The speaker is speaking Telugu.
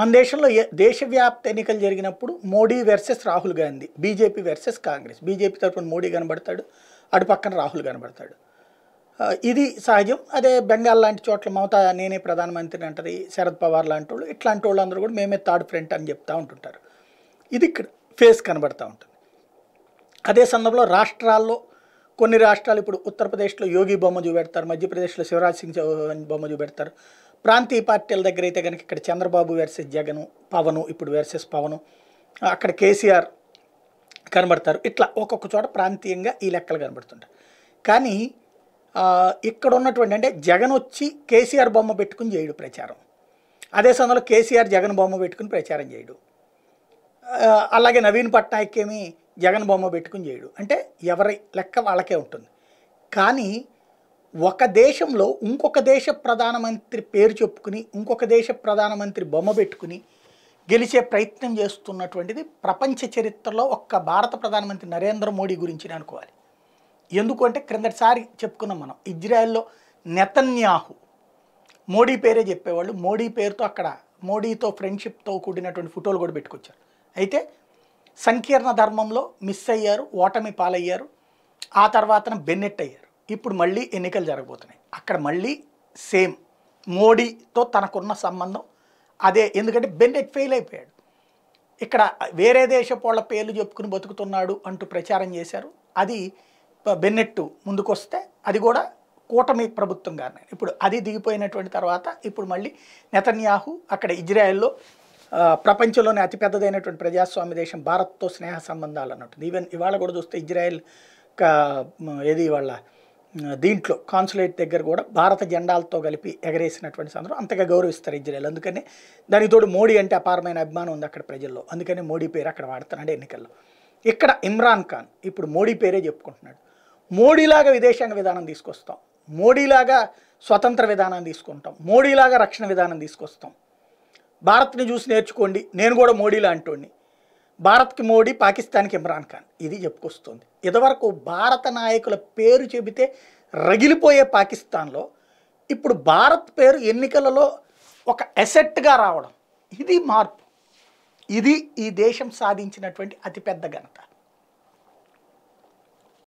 మన దేశంలో దేశవ్యాప్త ఎన్నికలు జరిగినప్పుడు Modi versus Rahul Gandhi BJP versus Congress BJP తరఫున మోడీ కనబడతాడు అటు పక్కన రాహుల్ కనబడతాడు ఇది సహజం అదే బెంగాల్ లాంటి చోట్ల మమతా నేనే ప్రధానమంత్రిని అంటది శరద్ పవార్ లాంటి వాళ్ళు ఇట్లాంటి అందరూ కూడా మేమే థర్డ్ ఫ్రంట్ అని చెప్తూ ఉంటుంటారు ఇది ఇక్కడ ఫేస్ కనబడుతూ ఉంటుంది అదే సందర్భంలో రాష్ట్రాల్లో కొన్ని రాష్ట్రాలు ఇప్పుడు ఉత్తరప్రదేశ్లో యోగి బొమ్మ చూపెడతారు మధ్యప్రదేశ్లో శివరాజ్ సింగ్ బొమ్మ చూపెడతారు ప్రాంతీయ పార్టీల దగ్గర అయితే కనుక ఇక్కడ చంద్రబాబు వర్సెస్ జగను పవను ఇప్పుడు వర్సెస్ పవను అక్కడ కేసీఆర్ కనబడతారు ఇట్లా ఒక్కొక్క చోట ప్రాంతీయంగా ఈ లెక్కలు కనబడుతుంటాయి కానీ ఇక్కడ ఉన్నటువంటి అంటే జగన్ వచ్చి కేసీఆర్ బొమ్మ పెట్టుకుని చేయడు ప్రచారం అదే సమయంలో కేసీఆర్ జగన్ బొమ్మ పెట్టుకుని ప్రచారం చేయడు అలాగే నవీన్ పట్నాయక్ ఏమి జగన్ బొమ్మ పెట్టుకుని చేయడు అంటే ఎవరి లెక్క వాళ్ళకే ఉంటుంది కానీ ఒక దేశంలో ఇంకొక దేశ ప్రధానమంత్రి పేరు చెప్పుకుని ఇంకొక దేశ ప్రధానమంత్రి బొమ్మ పెట్టుకుని గెలిచే ప్రయత్నం చేస్తున్నటువంటిది ప్రపంచ చరిత్రలో ఒక్క భారత ప్రధానమంత్రి నరేంద్ర మోడీ గురించి అనుకోవాలి ఎందుకు అంటే క్రిందటిసారి చెప్పుకున్నాం మనం ఇజ్రాయెల్లో నెతన్యాహు మోడీ పేరే చెప్పేవాళ్ళు మోడీ పేరుతో అక్కడ మోడీతో ఫ్రెండ్షిప్తో కూడినటువంటి ఫోటోలు కూడా పెట్టుకొచ్చారు అయితే సంకీర్ణ ధర్మంలో మిస్ అయ్యారు ఓటమి పాలయ్యారు ఆ తర్వాతన బెన్నెట్ అయ్యారు ఇప్పుడు మళ్ళీ ఎన్నికలు జరగబోతున్నాయి అక్కడ మళ్ళీ సేమ్ మోడీతో తనకున్న సంబంధం అదే ఎందుకంటే బెన్నెట్ ఫెయిల్ అయిపోయాడు ఇక్కడ వేరే దేశపు వాళ్ళ పేర్లు చెప్పుకుని బతుకుతున్నాడు అంటూ ప్రచారం చేశారు అది బెన్నెట్టు ముందుకొస్తే అది కూడా కూటమి ప్రభుత్వం కానీ ఇప్పుడు అది దిగిపోయినటువంటి తర్వాత ఇప్పుడు మళ్ళీ నెతన్యాహు అక్కడ ఇజ్రాయెల్లో ప్రపంచంలోనే అతిపెద్దదైనటువంటి ప్రజాస్వామ్య దేశం భారత్తో స్నేహ సంబంధాలు అన్నట్టు ఈవెన్ ఇవాళ కూడా చూస్తే ఇజ్రాయెల్ ఏది వాళ్ళ దీంట్లో కాన్సులేట్ దగ్గర కూడా భారత జెండాలతో కలిపి ఎగరేసినటువంటి సందర్భం అంతగా గౌరవిస్తారు ఇజ్రాయల్ అందుకని దానికి తోడు మోడీ అంటే అపారమైన అభిమానం ఉంది అక్కడ ప్రజల్లో అందుకని మోడీ పేరు అక్కడ వాడుతున్నాడు ఎన్నికల్లో ఇక్కడ ఇమ్రాన్ ఖాన్ ఇప్పుడు మోడీ పేరే చెప్పుకుంటున్నాడు మోడీలాగా విదేశాంగ విధానం తీసుకొస్తాం మోడీలాగా స్వతంత్ర విధానం తీసుకుంటాం మోడీలాగా రక్షణ విధానం తీసుకొస్తాం భారత్ని చూసి నేర్చుకోండి నేను కూడా మోడీలా అంటోండి భారత్కి మోడీ పాకిస్తాన్కి ఇమ్రాన్ ఖాన్ ఇది చెప్పుకొస్తుంది ఇదివరకు భారత నాయకుల పేరు చెబితే రగిలిపోయే పాకిస్తాన్లో ఇప్పుడు భారత్ పేరు ఎన్నికలలో ఒక ఎసెట్గా రావడం ఇది మార్పు ఇది ఈ దేశం సాధించినటువంటి అతిపెద్ద ఘనత